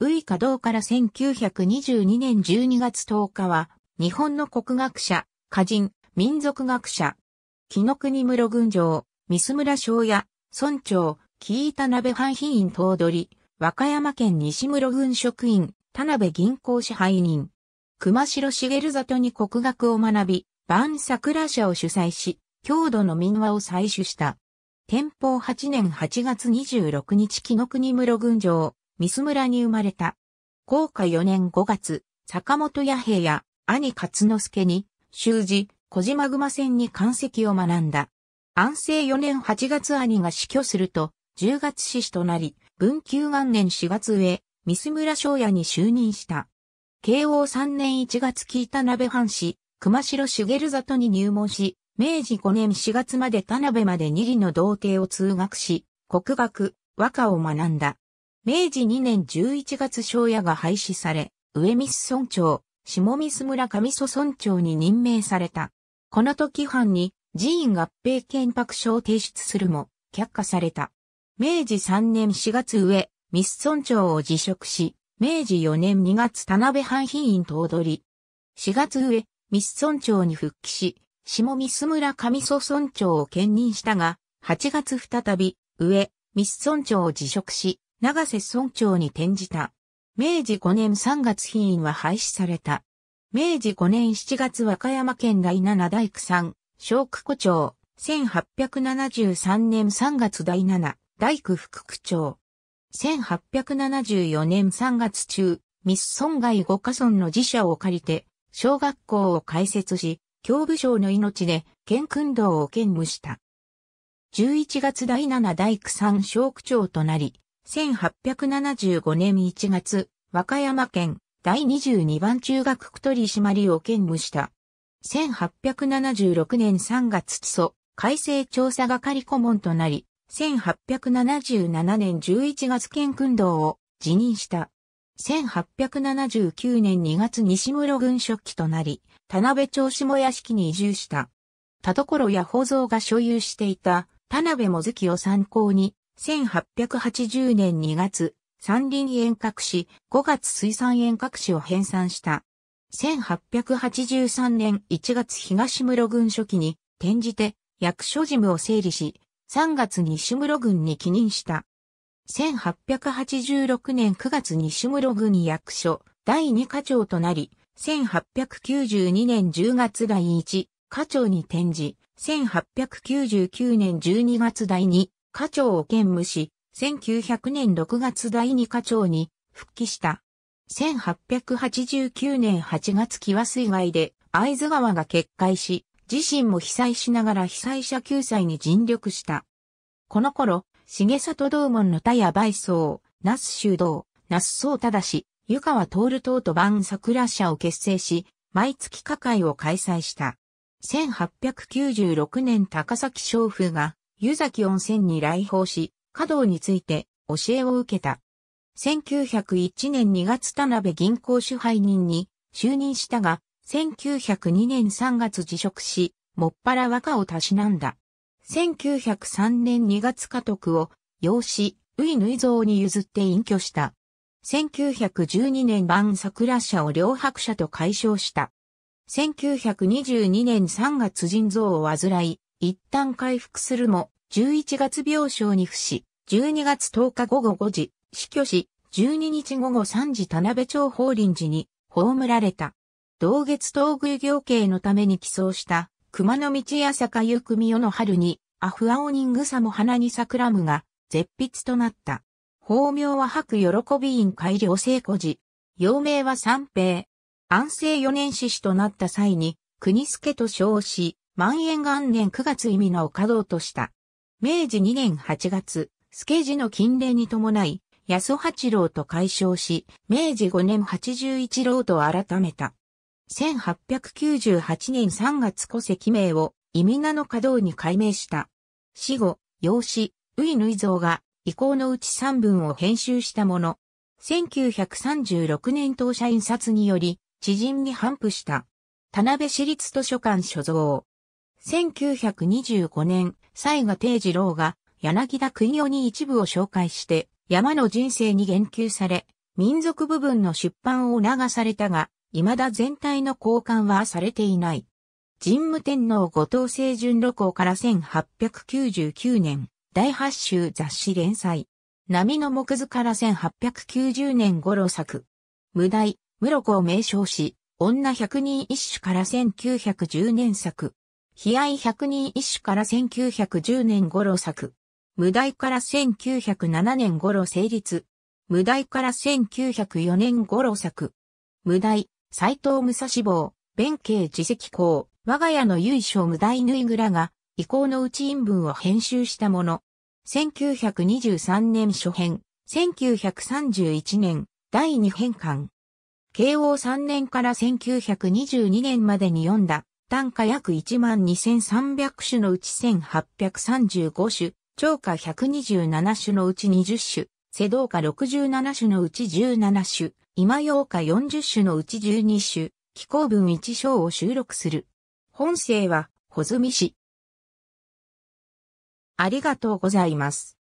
ウイ稼働から1922年12月10日は、日本の国学者、歌人、民族学者、木の国室群城、三須村庄也、村長、木板鍋藩品院頭取、和歌山県西室群職員、田辺銀行支配人、熊城茂里に国学を学び、万桜社を主催し、郷土の民話を採取した。天保8年8月26日木の国室群城、三須村に生まれた。高下4年5月、坂本弥平や兄勝之助に、修士、小島熊戦に関跡を学んだ。安政4年8月兄が死去すると、10月死死となり、文久元年4月上、三須村昭也に就任した。慶応3年1月聞いた鍋藩士、熊城茂里に入門し、明治5年4月まで田辺まで二里の童貞を通学し、国学、和歌を学んだ。明治2年11月庄屋が廃止され、上ミス村長、下ミス村上祖村長に任命された。この時藩に寺院合併憲白書を提出するも、却下された。明治3年4月上、ミス村長を辞職し、明治4年2月田辺藩品院頭取。4月上、ミス村長に復帰し、下ミス村上祖村長を兼任したが、8月再び、上、ミス村長を辞職し、長瀬村長に転じた。明治5年3月品院は廃止された。明治5年7月和歌山県第七大工さん、小区区長、1873年3月第七、大工副区長。1874年3月中、ミス村外五カ村の自社を借りて、小学校を開設し、教部省の命で、県訓道を兼務した。11月第七大工さん小区長となり、1875年1月、和歌山県第22番中学区取締を兼務した。1876年3月基礎、改正調査係顧問となり、1877年11月県訓道を辞任した。1879年2月西室軍職記となり、田辺町下屋敷に移住した。田所や宝蔵が所有していた田辺もずきを参考に、1880年2月、山林遠隔士、5月水産遠隔士を編纂した。1883年1月東室郡初期に転じて役所事務を整理し、3月西室郡に帰任した。1886年9月西室に役所第2課長となり、1892年10月第1課長に転じ、1899年12月第2課長を兼務し、1900年6月第2課長に復帰した。1889年8月木和水害で会津川が決壊し、自身も被災しながら被災者救済に尽力した。この頃、重里道門の田谷倍宗、那須修道、那須総忠、湯川徹等と晩桜社を結成し、毎月課会を開催した。1896年高崎商風が湯崎温泉に来訪し、華道について教えを受けた。1901年2月田辺銀行支配人に就任したが、1902年3月辞職し、もっぱら和歌をたしなんだ。1903年2月家督を養子、ウイヌイ像に譲って隠居した。1912年晩桜社を両白社と解消した。1922年3月人造を患い、一旦回復するも、11月病床に伏し、12月10日午後5時、死去し、12日午後3時田辺町法輪寺に葬られた。同月東宮行慶のために寄贈した熊野道や坂ゆくみよの春にアフアオニングサも花に桜むが絶筆となった。法名は白喜び院改良聖子寺。幼名は三平。安政四年死士となった際に国助と称し、万円元年9月意味の稼働とした。明治2年8月、スケジの禁令に伴い、安八郎と解消し、明治5年81郎と改めた。1898年3月戸籍名を、意味名の稼働に改名した。死後、養子、ウイヌイ像が、遺構のうち3文を編集したもの。1936年当社印刷により、知人に反布した。田辺市立図書館所蔵。1925年、西賀定次郎が柳田国夫に一部を紹介して山の人生に言及され、民族部分の出版を促されたが、未だ全体の交換はされていない。神武天皇後藤清順路公から1899年、第8週雑誌連載。波の木図から1890年頃作。無題、室子を名称し、女百人一首から1910年作。悲哀百人一首から1910年頃作。無題から1907年頃成立。無題から1904年頃作。無題、斎藤武蔵坊、弁慶自責公、我が家の由緒無題ぬいぐらが、遺構のうち印文を編集したもの。1923年初編、1931年、第二編巻。慶応3年から1922年までに読んだ単価約12,300種のうち1,835種、超過127種のうち20種、瀬動化67種のうち17種、今用化40種のうち12種、気候文1章を収録する。本生は、穂積市。ありがとうございます。